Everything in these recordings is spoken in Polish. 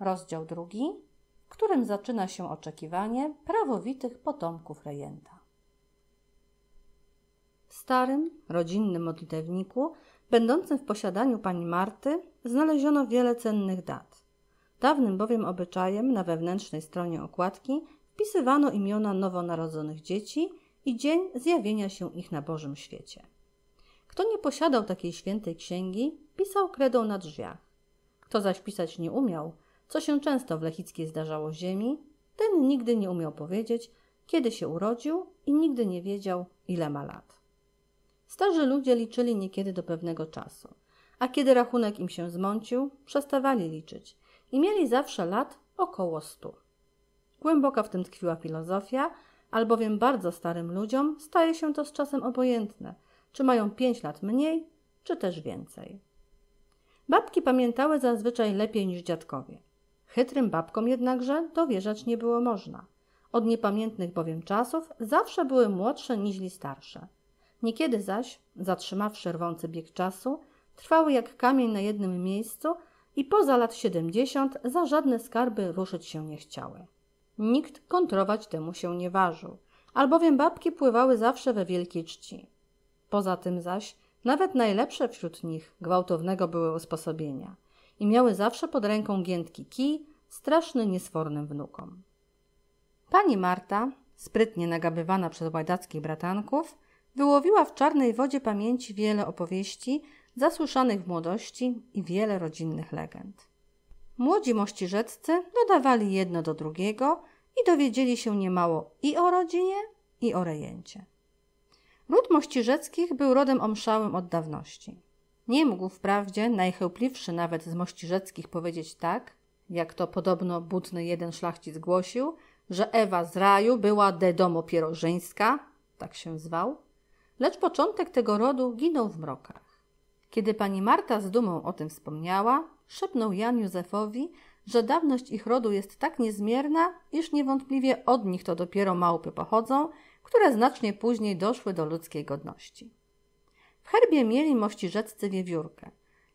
rozdział drugi, w którym zaczyna się oczekiwanie prawowitych potomków rejenta. W starym, rodzinnym modlitewniku, będącym w posiadaniu pani Marty, znaleziono wiele cennych dat. Dawnym bowiem obyczajem na wewnętrznej stronie okładki wpisywano imiona nowonarodzonych dzieci i dzień zjawienia się ich na Bożym świecie. Kto nie posiadał takiej świętej księgi, pisał kredą na drzwiach. Kto zaś pisać nie umiał, co się często w Lechickiej zdarzało ziemi, ten nigdy nie umiał powiedzieć, kiedy się urodził i nigdy nie wiedział, ile ma lat. Starzy ludzie liczyli niekiedy do pewnego czasu, a kiedy rachunek im się zmącił, przestawali liczyć i mieli zawsze lat około stu. Głęboka w tym tkwiła filozofia, albowiem bardzo starym ludziom staje się to z czasem obojętne, czy mają pięć lat mniej, czy też więcej. Babki pamiętały zazwyczaj lepiej niż dziadkowie. Chytrym babkom jednakże dowierzać nie było można. Od niepamiętnych bowiem czasów zawsze były młodsze niźli starsze. Niekiedy zaś, zatrzymawszy rwący bieg czasu, trwały jak kamień na jednym miejscu i poza lat siedemdziesiąt za żadne skarby ruszyć się nie chciały. Nikt kontrować temu się nie ważył, albowiem babki pływały zawsze we wielkiej czci. Poza tym zaś, nawet najlepsze wśród nich gwałtownego były usposobienia – i miały zawsze pod ręką giętki kij, straszny niesfornym wnukom. Pani Marta, sprytnie nagabywana przez łajdackich bratanków, wyłowiła w czarnej wodzie pamięci wiele opowieści zasłyszanych w młodości i wiele rodzinnych legend. Młodzi mościrzeccy dodawali jedno do drugiego i dowiedzieli się niemało i o rodzinie, i o rejencie. Ród mościrzeckich był rodem omszałym od dawności. Nie mógł wprawdzie najchełpliwszy nawet z mości rzeckich powiedzieć tak, jak to podobno butny jeden szlachcic głosił, że Ewa z raju była de domo Pierożyńska, tak się zwał, lecz początek tego rodu ginął w mrokach. Kiedy pani Marta z dumą o tym wspomniała, szepnął Jan Józefowi, że dawność ich rodu jest tak niezmierna, iż niewątpliwie od nich to dopiero małpy pochodzą, które znacznie później doszły do ludzkiej godności. W herbie mieli mości rzeccy wiewiórkę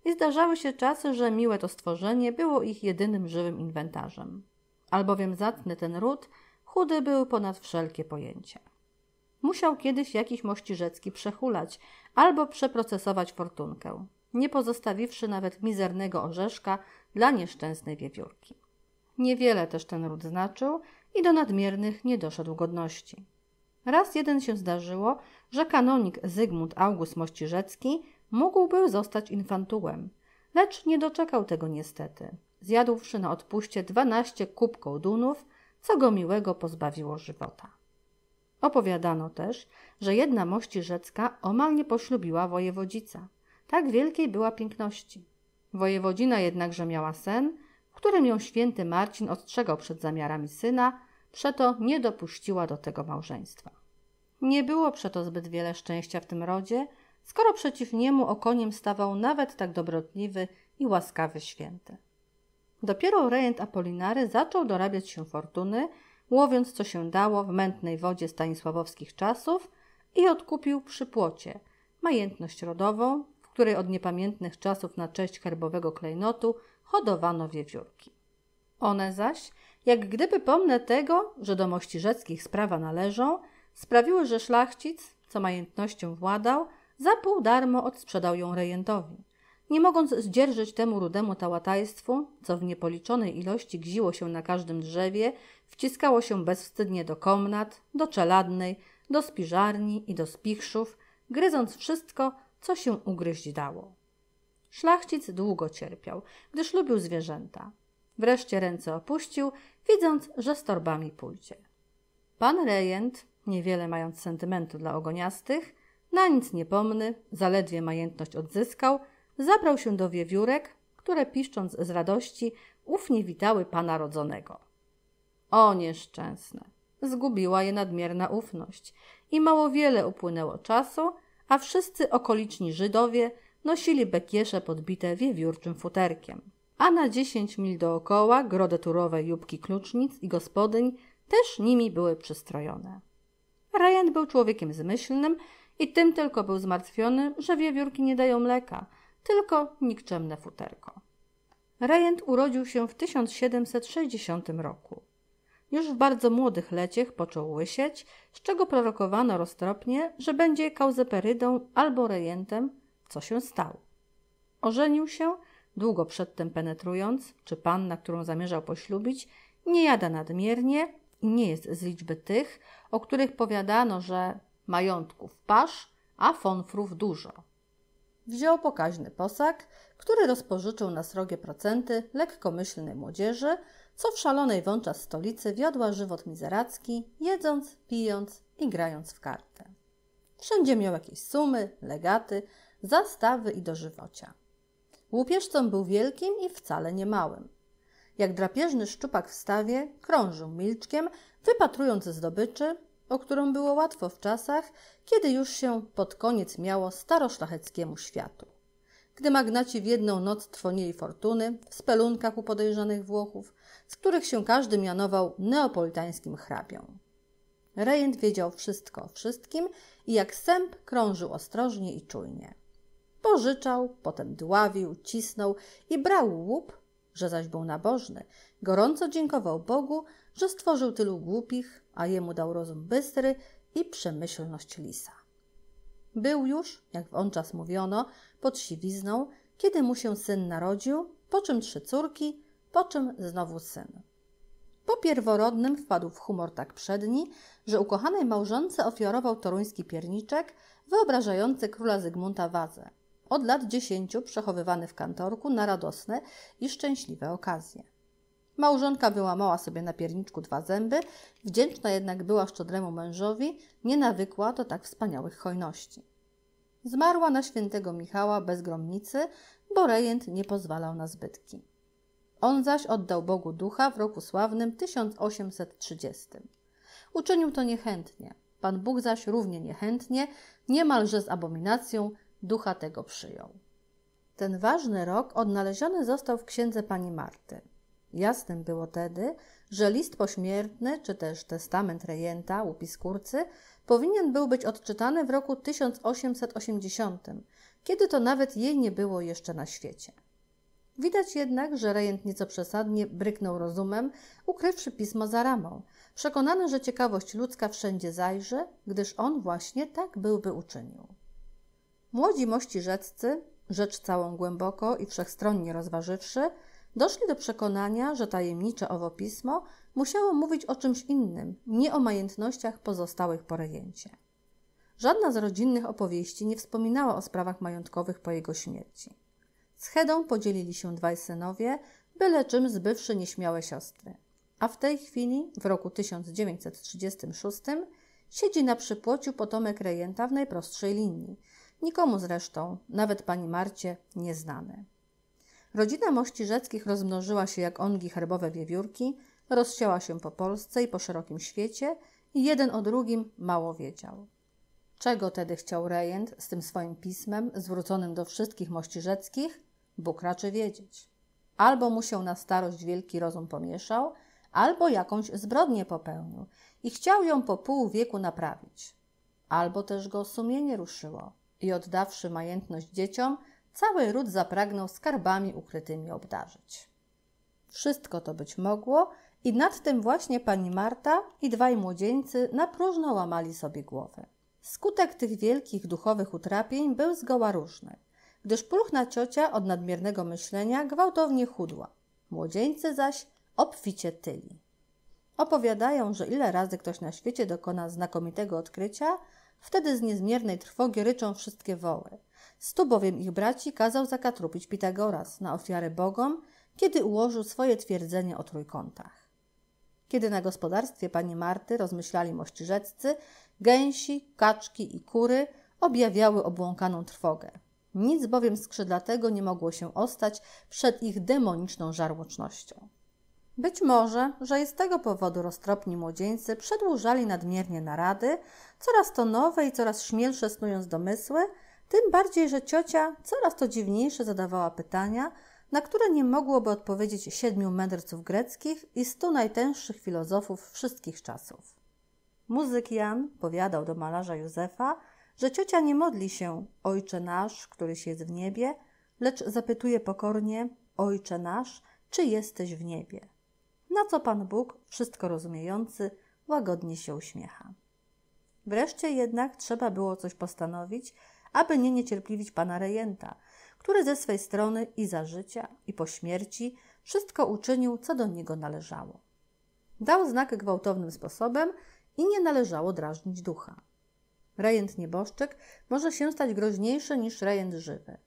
i zdarzały się czasy, że miłe to stworzenie było ich jedynym żywym inwentarzem. Albowiem zatny ten ród chudy był ponad wszelkie pojęcia. Musiał kiedyś jakiś rzecki przehulać albo przeprocesować fortunkę, nie pozostawiwszy nawet mizernego orzeszka dla nieszczęsnej wiewiórki. Niewiele też ten ród znaczył i do nadmiernych nie doszedł godności. Raz jeden się zdarzyło, że kanonik Zygmunt August Mościrzecki mógłby zostać infantułem, lecz nie doczekał tego niestety, zjadłszy na odpuście dwanaście kub kołdunów, co go miłego pozbawiło żywota. Opowiadano też, że jedna Mościrzecka omal nie poślubiła wojewodzica. Tak wielkiej była piękności. Wojewodzina jednakże miała sen, w którym ją święty Marcin ostrzegał przed zamiarami syna, przeto nie dopuściła do tego małżeństwa. Nie było przeto zbyt wiele szczęścia w tym rodzie, skoro przeciw niemu okoniem stawał nawet tak dobrotliwy i łaskawy święty. Dopiero rejent Apolinary zaczął dorabiać się fortuny, łowiąc co się dało w mętnej wodzie stanisławowskich czasów i odkupił przy płocie majętność rodową, w której od niepamiętnych czasów na cześć herbowego klejnotu hodowano wiewiórki. One zaś, jak gdyby pomnę tego, że do mości rzeckich sprawa należą, sprawiły, że szlachcic, co majętnością władał, za pół darmo odsprzedał ją rejentowi. Nie mogąc zdzierżyć temu rudemu tałatajstwu, co w niepoliczonej ilości gziło się na każdym drzewie, wciskało się bezwstydnie do komnat, do czeladnej, do spiżarni i do spichrzów, gryząc wszystko, co się ugryźć dało. Szlachcic długo cierpiał, gdyż lubił zwierzęta. Wreszcie ręce opuścił, widząc, że z torbami pójdzie. Pan rejent, niewiele mając sentymentu dla ogoniastych, na nic niepomny, zaledwie majętność odzyskał, zabrał się do wiewiórek, które piszcząc z radości ufnie witały pana rodzonego. O nieszczęsne! Zgubiła je nadmierna ufność i mało wiele upłynęło czasu, a wszyscy okoliczni Żydowie nosili bekiesze podbite wiewiórczym futerkiem. A na dziesięć mil dookoła grode turowe jubki klucznic i gospodyń też nimi były przystrojone. Ryan był człowiekiem zmyślnym i tym tylko był zmartwiony, że wiewiórki nie dają mleka, tylko nikczemne futerko. Rejent urodził się w 1760 roku. Już w bardzo młodych leciech począł łysieć, z czego prorokowano roztropnie, że będzie kauzeperydą albo rejentem, co się stało. Ożenił się, długo przedtem penetrując, czy panna, którą zamierzał poślubić, nie jada nadmiernie, nie jest z liczby tych, o których powiadano, że majątków pasz, a fonfrów dużo. Wziął pokaźny posag, który rozpożyczył na srogie procenty lekkomyślnej młodzieży, co w szalonej wączas stolicy wiodła żywot mizeracki, jedząc, pijąc i grając w kartę. Wszędzie miał jakieś sumy, legaty, zastawy i dożywocia. Łupieżcą był wielkim i wcale nie małym jak drapieżny szczupak w stawie, krążył milczkiem, wypatrując zdobyczy, o którą było łatwo w czasach, kiedy już się pod koniec miało staroszlacheckiemu światu. Gdy magnaci w jedną noc trwonili fortuny w spelunkach u podejrzanych Włochów, z których się każdy mianował neapolitańskim hrabią. Rejent wiedział wszystko o wszystkim i jak sęp krążył ostrożnie i czujnie. Pożyczał, potem dławił, cisnął i brał łup, że zaś był nabożny, gorąco dziękował Bogu, że stworzył tylu głupich, a jemu dał rozum bystry i przemyślność lisa. Był już, jak w on czas mówiono, pod siwizną, kiedy mu się syn narodził, po czym trzy córki, po czym znowu syn. Po pierworodnym wpadł w humor tak przedni, że ukochanej małżonce ofiarował toruński pierniczek wyobrażający króla Zygmunta Wazę – od lat dziesięciu przechowywany w kantorku na radosne i szczęśliwe okazje. Małżonka wyłamała sobie na pierniczku dwa zęby, wdzięczna jednak była szczodremu mężowi, nie nawykła do tak wspaniałych hojności. Zmarła na świętego Michała bez gromnicy, bo rejent nie pozwalał na zbytki. On zaś oddał Bogu ducha w roku sławnym 1830. Uczynił to niechętnie. Pan Bóg zaś równie niechętnie, niemalże z abominacją, ducha tego przyjął. Ten ważny rok odnaleziony został w księdze pani Marty. Jasnym było tedy, że list pośmiertny, czy też testament rejenta, łupiskurcy, powinien był być odczytany w roku 1880, kiedy to nawet jej nie było jeszcze na świecie. Widać jednak, że rejent nieco przesadnie bryknął rozumem, ukrywszy pismo za ramą, przekonany, że ciekawość ludzka wszędzie zajrzy, gdyż on właśnie tak byłby uczynił. Młodzi mości rzeccy, rzecz całą głęboko i wszechstronnie rozważywszy, doszli do przekonania, że tajemnicze owo pismo musiało mówić o czymś innym, nie o majętnościach pozostałych po rejencie. Żadna z rodzinnych opowieści nie wspominała o sprawach majątkowych po jego śmierci. Z Hedą podzielili się dwaj synowie, byle czym zbywszy nieśmiałe siostry. A w tej chwili, w roku 1936, siedzi na przypłociu potomek rejenta w najprostszej linii – nikomu zresztą, nawet pani Marcie, nieznane. Rodzina mości rzeckich rozmnożyła się jak ongi herbowe wiewiórki, rozcięła się po Polsce i po szerokim świecie i jeden o drugim mało wiedział. Czego tedy chciał rejent z tym swoim pismem zwróconym do wszystkich mości rzeckich? Bóg raczy wiedzieć. Albo mu się na starość wielki rozum pomieszał, albo jakąś zbrodnię popełnił i chciał ją po pół wieku naprawić. Albo też go sumienie ruszyło i oddawszy majętność dzieciom, cały ród zapragnął skarbami ukrytymi obdarzyć. Wszystko to być mogło i nad tym właśnie pani Marta i dwaj młodzieńcy na próżno łamali sobie głowy. Skutek tych wielkich duchowych utrapień był zgoła różny, gdyż próchna ciocia od nadmiernego myślenia gwałtownie chudła, młodzieńcy zaś obficie tyli. Opowiadają, że ile razy ktoś na świecie dokona znakomitego odkrycia, Wtedy z niezmiernej trwogi ryczą wszystkie woły. Stu bowiem ich braci kazał zakatrupić Pitagoras na ofiarę bogom, kiedy ułożył swoje twierdzenie o trójkątach. Kiedy na gospodarstwie pani Marty rozmyślali mościrzeccy, gęsi, kaczki i kury objawiały obłąkaną trwogę. Nic bowiem skrzydlatego nie mogło się ostać przed ich demoniczną żarłocznością. Być może, że i z tego powodu roztropni młodzieńcy przedłużali nadmiernie narady, coraz to nowe i coraz śmielsze snując domysły, tym bardziej, że ciocia coraz to dziwniejsze zadawała pytania, na które nie mogłoby odpowiedzieć siedmiu mędrców greckich i stu najtęższych filozofów wszystkich czasów. Muzyk Jan powiadał do malarza Józefa, że ciocia nie modli się Ojcze nasz, któryś jest w niebie, lecz zapytuje pokornie Ojcze nasz, czy jesteś w niebie na co Pan Bóg, wszystko rozumiejący, łagodnie się uśmiecha. Wreszcie jednak trzeba było coś postanowić, aby nie niecierpliwić pana rejenta, który ze swej strony i za życia, i po śmierci wszystko uczynił, co do niego należało. Dał znak gwałtownym sposobem i nie należało drażnić ducha. Rejent nieboszczyk może się stać groźniejszy niż rejent żywy.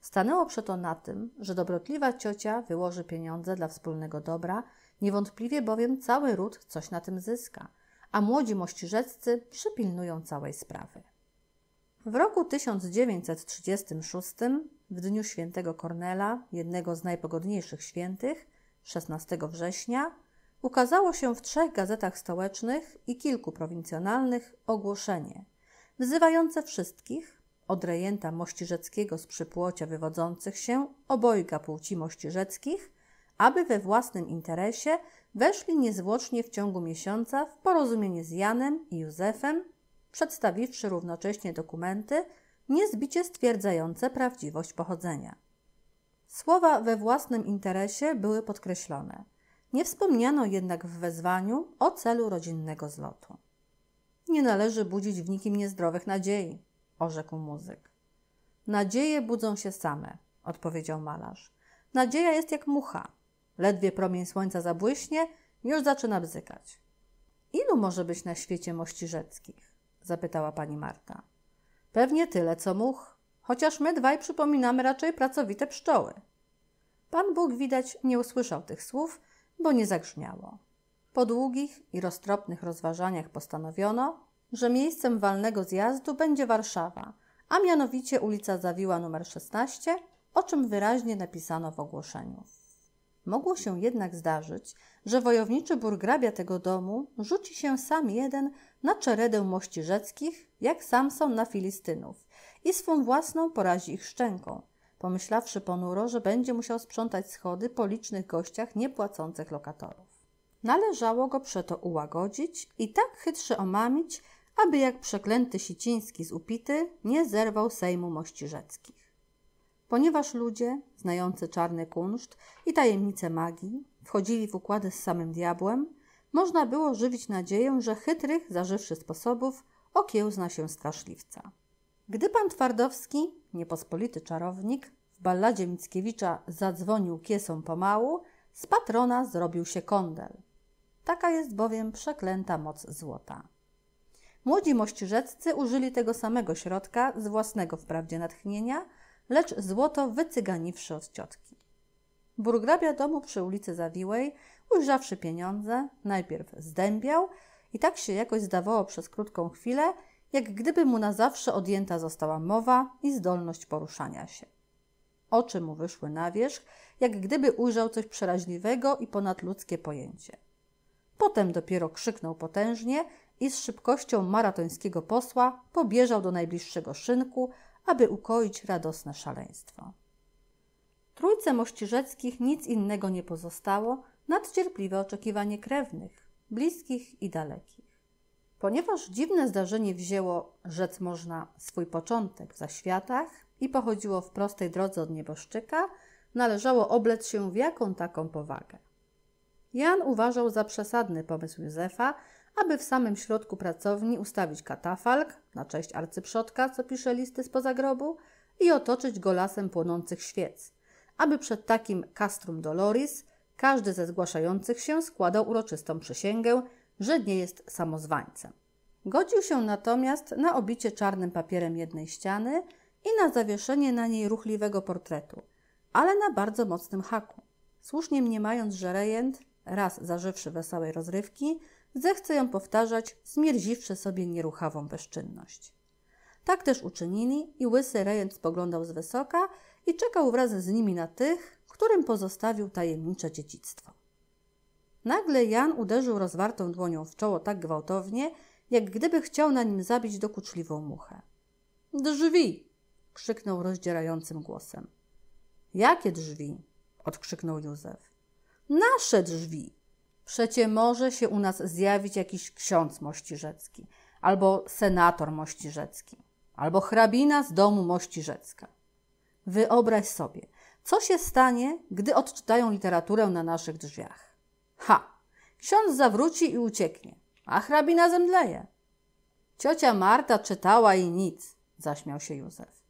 Stanęło przeto na tym, że dobrotliwa ciocia wyłoży pieniądze dla wspólnego dobra – Niewątpliwie bowiem cały ród coś na tym zyska, a młodzi mościrzeccy przypilnują całej sprawy. W roku 1936, w dniu świętego Kornela, jednego z najpogodniejszych świętych, 16 września, ukazało się w trzech gazetach stołecznych i kilku prowincjonalnych ogłoszenie wzywające wszystkich, od rejenta mościrzeckiego z przypłocia wywodzących się obojga płci mościrzeckich, aby we własnym interesie weszli niezwłocznie w ciągu miesiąca w porozumienie z Janem i Józefem, przedstawiwszy równocześnie dokumenty niezbicie stwierdzające prawdziwość pochodzenia. Słowa we własnym interesie były podkreślone. Nie wspomniano jednak w wezwaniu o celu rodzinnego zlotu. Nie należy budzić w nikim niezdrowych nadziei, orzekł muzyk. Nadzieje budzą się same, odpowiedział malarz. Nadzieja jest jak mucha, Ledwie promień słońca zabłyśnie, już zaczyna bzykać. Ilu może być na świecie mości rzeckich? zapytała pani Marta. Pewnie tyle, co much, chociaż my dwaj przypominamy raczej pracowite pszczoły. Pan Bóg widać nie usłyszał tych słów, bo nie zagrzmiało. Po długich i roztropnych rozważaniach postanowiono, że miejscem walnego zjazdu będzie Warszawa, a mianowicie ulica Zawiła nr 16, o czym wyraźnie napisano w ogłoszeniu. Mogło się jednak zdarzyć, że wojowniczy burgrabia tego domu rzuci się sam jeden na czeredę mości rzeckich, jak Samson na Filistynów, i swą własną porazi ich szczęką, pomyślawszy ponuro, że będzie musiał sprzątać schody po licznych gościach niepłacących lokatorów. Należało go przeto ułagodzić i tak chytrze omamić, aby jak przeklęty Siciński z Upity nie zerwał sejmu mości rzeckich ponieważ ludzie, znający czarny kunszt i tajemnice magii, wchodzili w układy z samym diabłem, można było żywić nadzieję, że chytrych, zażywszy sposobów, okiełzna się straszliwca. Gdy pan Twardowski, niepospolity czarownik, w balladzie Mickiewicza zadzwonił kiesą pomału, z patrona zrobił się kondel. Taka jest bowiem przeklęta moc złota. Młodzi mościrzeccy użyli tego samego środka z własnego wprawdzie natchnienia – lecz złoto wycyganiwszy od ciotki. Burgrabia domu przy ulicy Zawiłej, ujrzawszy pieniądze, najpierw zdębiał i tak się jakoś zdawało przez krótką chwilę, jak gdyby mu na zawsze odjęta została mowa i zdolność poruszania się. Oczy mu wyszły na wierzch, jak gdyby ujrzał coś przeraźliwego i ponadludzkie pojęcie. Potem dopiero krzyknął potężnie i z szybkością maratońskiego posła pobieżał do najbliższego szynku, aby ukoić radosne szaleństwo. Trójce mościrzeckich nic innego nie pozostało nad cierpliwe oczekiwanie krewnych, bliskich i dalekich. Ponieważ dziwne zdarzenie wzięło, rzec można, swój początek w zaświatach i pochodziło w prostej drodze od nieboszczyka, należało oblec się w jaką taką powagę. Jan uważał za przesadny pomysł Józefa, aby w samym środku pracowni ustawić katafalk na cześć arcyprzodka, co pisze listy spoza grobu, i otoczyć go lasem płonących świec, aby przed takim castrum doloris każdy ze zgłaszających się składał uroczystą przysięgę, że nie jest samozwańcem. Godził się natomiast na obicie czarnym papierem jednej ściany i na zawieszenie na niej ruchliwego portretu, ale na bardzo mocnym haku. Słusznie mniemając, że rejent, raz zażywszy wesołej rozrywki, zechce ją powtarzać, zmierziwszy sobie nieruchawą bezczynność. Tak też uczynili i łysy rejent spoglądał z wysoka i czekał wraz z nimi na tych, którym pozostawił tajemnicze dziedzictwo. Nagle Jan uderzył rozwartą dłonią w czoło tak gwałtownie, jak gdyby chciał na nim zabić dokuczliwą muchę. Drzwi! krzyknął rozdzierającym głosem. Jakie drzwi? odkrzyknął Józef. Nasze drzwi! Przecie może się u nas zjawić jakiś ksiądz mościrzecki, albo senator mościrzecki, albo hrabina z domu mościrzecka. Wyobraź sobie, co się stanie, gdy odczytają literaturę na naszych drzwiach. Ha! Ksiądz zawróci i ucieknie, a hrabina zemdleje. Ciocia Marta czytała i nic, zaśmiał się Józef.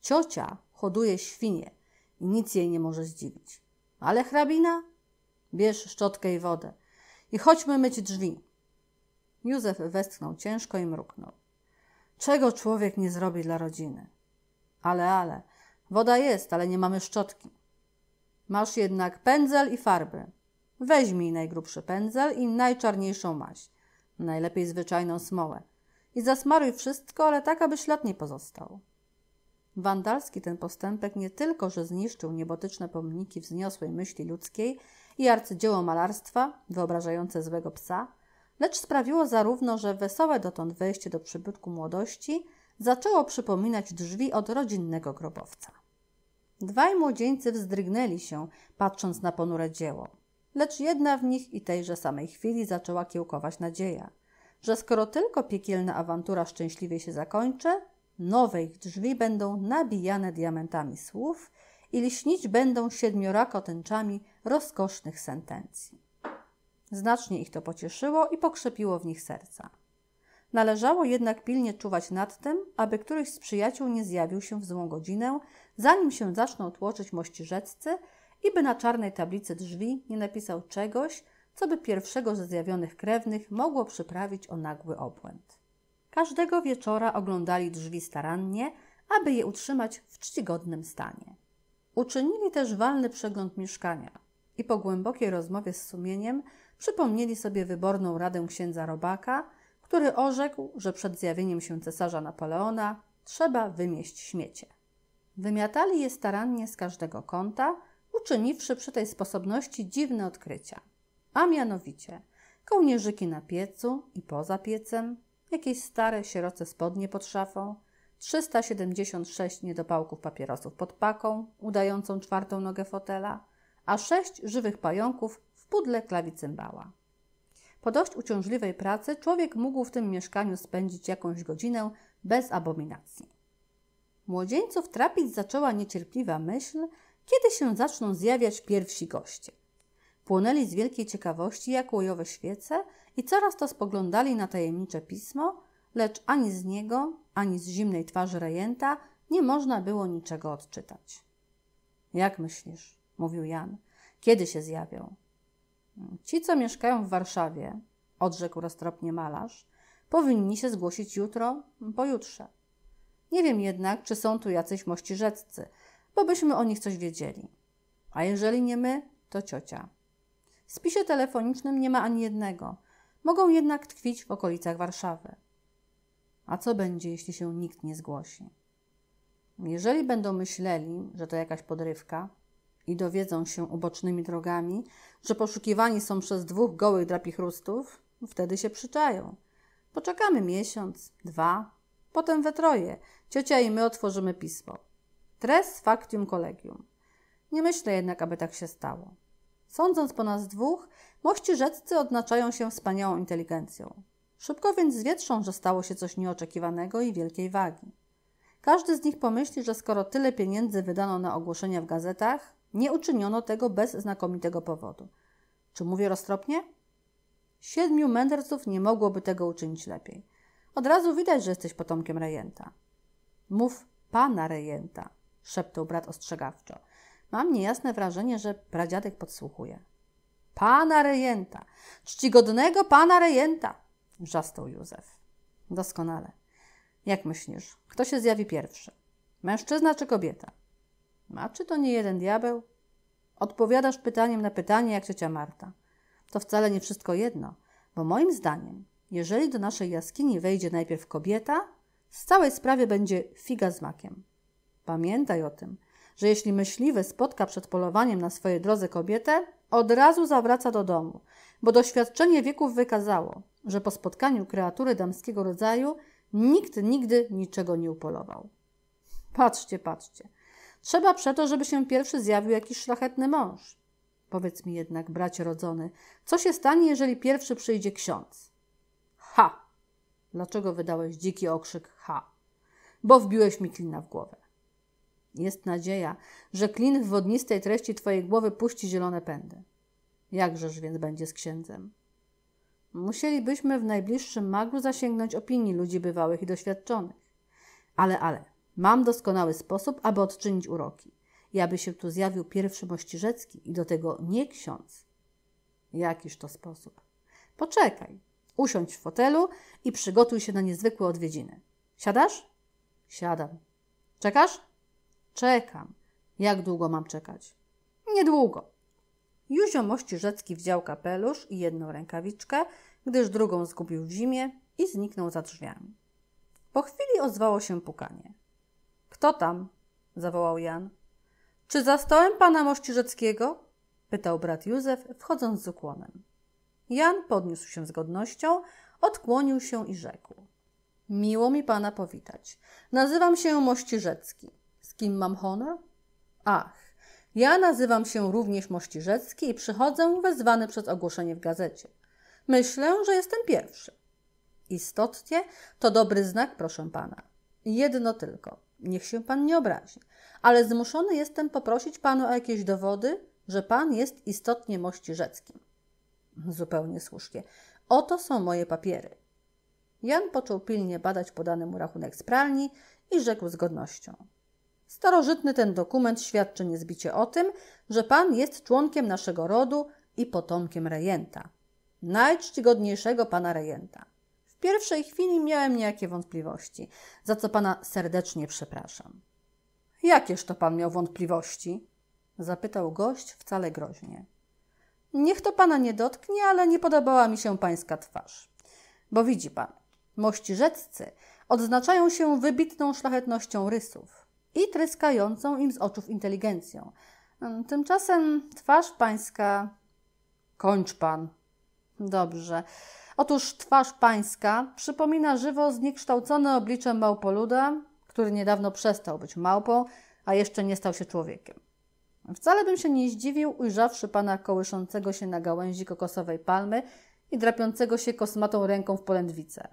Ciocia hoduje świnie i nic jej nie może zdziwić. Ale hrabina Bierz szczotkę i wodę. I chodźmy myć drzwi. Józef westchnął ciężko i mruknął. Czego człowiek nie zrobi dla rodziny? Ale, ale. Woda jest, ale nie mamy szczotki. Masz jednak pędzel i farby. Weźmij najgrubszy pędzel i najczarniejszą maś, najlepiej zwyczajną smołę. I zasmaruj wszystko, ale tak, aby ślad nie pozostał. Wandalski ten postępek nie tylko, że zniszczył niebotyczne pomniki wzniosłej myśli ludzkiej, i arcydzieło malarstwa wyobrażające złego psa, lecz sprawiło zarówno, że wesołe dotąd wejście do przybytku młodości zaczęło przypominać drzwi od rodzinnego grobowca. Dwaj młodzieńcy wzdrygnęli się, patrząc na ponure dzieło, lecz jedna w nich i tejże samej chwili zaczęła kiełkować nadzieja, że skoro tylko piekielna awantura szczęśliwie się zakończy, nowe ich drzwi będą nabijane diamentami słów i lśnić będą siedmiorako tęczami rozkosznych sentencji. Znacznie ich to pocieszyło i pokrzepiło w nich serca. Należało jednak pilnie czuwać nad tym, aby któryś z przyjaciół nie zjawił się w złą godzinę, zanim się zaczną tłoczyć mościrzeccy i by na czarnej tablicy drzwi nie napisał czegoś, co by pierwszego ze zjawionych krewnych mogło przyprawić o nagły obłęd. Każdego wieczora oglądali drzwi starannie, aby je utrzymać w czcigodnym stanie. Uczynili też walny przegląd mieszkania i po głębokiej rozmowie z sumieniem przypomnieli sobie wyborną radę księdza Robaka, który orzekł, że przed zjawieniem się cesarza Napoleona trzeba wymieść śmiecie. Wymiatali je starannie z każdego kąta, uczyniwszy przy tej sposobności dziwne odkrycia. A mianowicie kołnierzyki na piecu i poza piecem, jakieś stare, sieroce spodnie pod szafą – 376 niedopałków papierosów pod paką, udającą czwartą nogę fotela, a sześć żywych pająków w pudle klawicymbała. Po dość uciążliwej pracy człowiek mógł w tym mieszkaniu spędzić jakąś godzinę bez abominacji. Młodzieńców trapić zaczęła niecierpliwa myśl, kiedy się zaczną zjawiać pierwsi goście. Płonęli z wielkiej ciekawości jak łojowe świece i coraz to spoglądali na tajemnicze pismo, lecz ani z niego, ani z zimnej twarzy rejenta nie można było niczego odczytać. Jak myślisz? mówił Jan. Kiedy się zjawią? Ci, co mieszkają w Warszawie, odrzekł roztropnie malarz, powinni się zgłosić jutro, pojutrze. Nie wiem jednak, czy są tu jacyś mościrzeccy, bo byśmy o nich coś wiedzieli. A jeżeli nie my, to ciocia. W spisie telefonicznym nie ma ani jednego. Mogą jednak tkwić w okolicach Warszawy. A co będzie, jeśli się nikt nie zgłosi? Jeżeli będą myśleli, że to jakaś podrywka i dowiedzą się ubocznymi drogami, że poszukiwani są przez dwóch gołych drapichrustów, wtedy się przyczają. Poczekamy miesiąc, dwa, potem we troje. Ciocia i my otworzymy pismo. Tres factium collegium. Nie myślę jednak, aby tak się stało. Sądząc po nas dwóch, mości rzeccy odznaczają się wspaniałą inteligencją. Szybko więc zwietrzą, że stało się coś nieoczekiwanego i wielkiej wagi. Każdy z nich pomyśli, że skoro tyle pieniędzy wydano na ogłoszenia w gazetach, nie uczyniono tego bez znakomitego powodu. Czy mówię roztropnie? Siedmiu mędrców nie mogłoby tego uczynić lepiej. Od razu widać, że jesteś potomkiem rejenta. Mów pana rejenta, szeptał brat ostrzegawczo. Mam niejasne wrażenie, że pradziadek podsłuchuje. Pana rejenta, czcigodnego pana rejenta, wrzasnął Józef. Doskonale. Jak myślisz, kto się zjawi pierwszy? Mężczyzna czy kobieta? A czy to nie jeden diabeł? Odpowiadasz pytaniem na pytanie, jak ciocia Marta. To wcale nie wszystko jedno, bo moim zdaniem, jeżeli do naszej jaskini wejdzie najpierw kobieta, z całej sprawie będzie figa z makiem. Pamiętaj o tym, że jeśli myśliwy spotka przed polowaniem na swojej drodze kobietę, od razu zawraca do domu bo doświadczenie wieków wykazało, że po spotkaniu kreatury damskiego rodzaju nikt nigdy niczego nie upolował. Patrzcie, patrzcie. Trzeba przeto, żeby się pierwszy zjawił jakiś szlachetny mąż. Powiedz mi jednak, bracie rodzony, co się stanie, jeżeli pierwszy przyjdzie ksiądz? Ha! Dlaczego wydałeś dziki okrzyk ha? Bo wbiłeś mi klina w głowę. Jest nadzieja, że klin w wodnistej treści twojej głowy puści zielone pędy. Jakżeż więc będzie z księdzem? Musielibyśmy w najbliższym magu zasięgnąć opinii ludzi bywałych i doświadczonych. Ale, ale, mam doskonały sposób, aby odczynić uroki. I aby się tu zjawił pierwszy mościrzecki i do tego nie ksiądz. Jakiż to sposób? Poczekaj, usiądź w fotelu i przygotuj się na niezwykłe odwiedziny. Siadasz? Siadam. Czekasz? Czekam. Jak długo mam czekać? Niedługo. Józio Rzecki wziął kapelusz i jedną rękawiczkę, gdyż drugą zgubił w zimie i zniknął za drzwiami. Po chwili ozwało się pukanie. Kto tam? zawołał Jan. Czy za stołem pana Rzeckiego? pytał brat Józef, wchodząc z ukłonem. Jan podniósł się z godnością, odkłonił się i rzekł. Miło mi pana powitać. Nazywam się mości Rzecki. Z kim mam honor? Ach, ja nazywam się również Mościżecki i przychodzę wezwany przez ogłoszenie w gazecie. Myślę, że jestem pierwszy. Istotnie to dobry znak, proszę pana. Jedno tylko. Niech się pan nie obrazi, ale zmuszony jestem poprosić panu o jakieś dowody, że pan jest istotnie Mościżeckim. Zupełnie słusznie. Oto są moje papiery. Jan począł pilnie badać podany mu rachunek z pralni i rzekł z godnością. Starożytny ten dokument świadczy niezbicie o tym, że pan jest członkiem naszego rodu i potomkiem rejenta. Najczcigodniejszego pana rejenta. W pierwszej chwili miałem niejakie wątpliwości, za co pana serdecznie przepraszam. Jakież to pan miał wątpliwości? zapytał gość wcale groźnie. Niech to pana nie dotknie, ale nie podobała mi się pańska twarz. Bo widzi pan, mości rzeccy odznaczają się wybitną szlachetnością rysów i tryskającą im z oczów inteligencją. Mm, tymczasem twarz pańska. Kończ pan. Dobrze. Otóż twarz pańska przypomina żywo zniekształcone oblicze małpoluda, który niedawno przestał być małpą, a jeszcze nie stał się człowiekiem. Wcale bym się nie zdziwił, ujrzawszy pana kołyszącego się na gałęzi kokosowej palmy i drapiącego się kosmatą ręką w polędwice.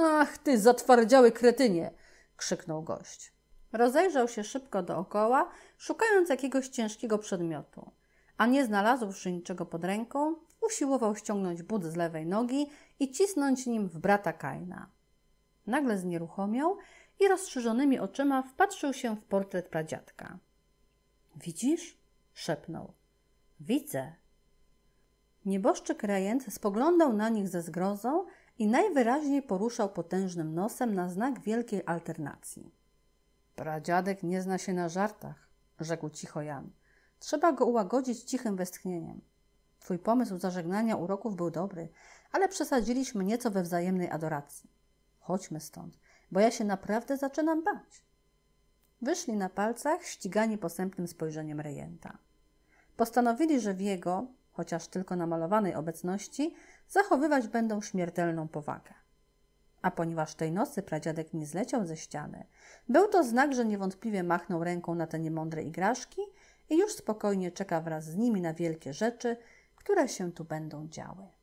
Ach, ty zatwardziały kretynie! krzyknął gość. Rozejrzał się szybko dookoła, szukając jakiegoś ciężkiego przedmiotu. A nie znalazłszy niczego pod ręką, usiłował ściągnąć but z lewej nogi i cisnąć nim w brata Kaina. Nagle znieruchomiał i rozszerzonymi oczyma wpatrzył się w portret pradziadka. Widzisz? szepnął. Widzę. Nieboszczyk Rejent spoglądał na nich ze zgrozą i najwyraźniej poruszał potężnym nosem na znak wielkiej alternacji. Pradziadek nie zna się na żartach, rzekł cicho Jan. Trzeba go ułagodzić cichym westchnieniem. Twój pomysł zażegnania uroków był dobry, ale przesadziliśmy nieco we wzajemnej adoracji. Chodźmy stąd, bo ja się naprawdę zaczynam bać. Wyszli na palcach, ścigani posępnym spojrzeniem rejenta. Postanowili, że w jego, chociaż tylko namalowanej obecności, zachowywać będą śmiertelną powagę. A ponieważ tej nocy pradziadek nie zleciał ze ściany, był to znak, że niewątpliwie machnął ręką na te niemądre igraszki i już spokojnie czeka wraz z nimi na wielkie rzeczy, które się tu będą działy.